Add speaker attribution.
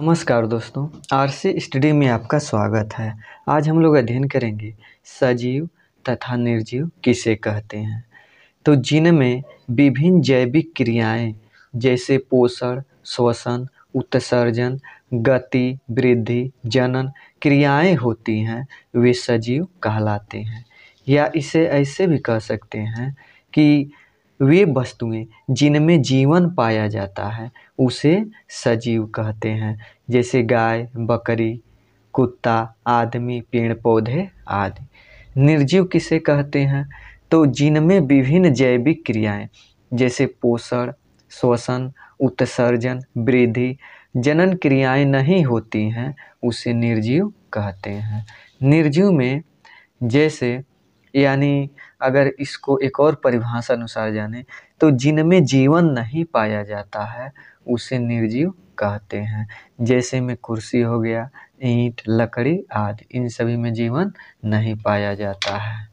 Speaker 1: नमस्कार दोस्तों RC study में आपका स्वागत है आज हम लोग अध्ययन करेंगे सजीव तथा निर्जीव किसे कहते हैं तो जिनमें विभिन्न जैविक क्रियाएं जैसे पोषण श्वसन उत्सर्जन गति वृद्धि जनन क्रियाएं होती हैं वे सजीव कहलाते हैं या इसे ऐसे भी कह सकते हैं कि वे वस्तुएँ जिनमें जीवन पाया जाता है उसे सजीव कहते हैं जैसे गाय बकरी कुत्ता आदमी पेड़ पौधे आदि निर्जीव किसे कहते हैं तो जिनमें विभिन्न जैविक क्रियाएं जैसे पोषण श्वसन उत्सर्जन वृद्धि जनन क्रियाएं नहीं होती हैं उसे निर्जीव कहते हैं निर्जीव में जैसे यानी अगर इसको एक और परिभाषा अनुसार जाने तो जिनमें जीवन नहीं पाया जाता है उसे निर्जीव कहते हैं जैसे में कुर्सी हो गया ईंट लकड़ी आदि इन सभी में जीवन नहीं पाया जाता है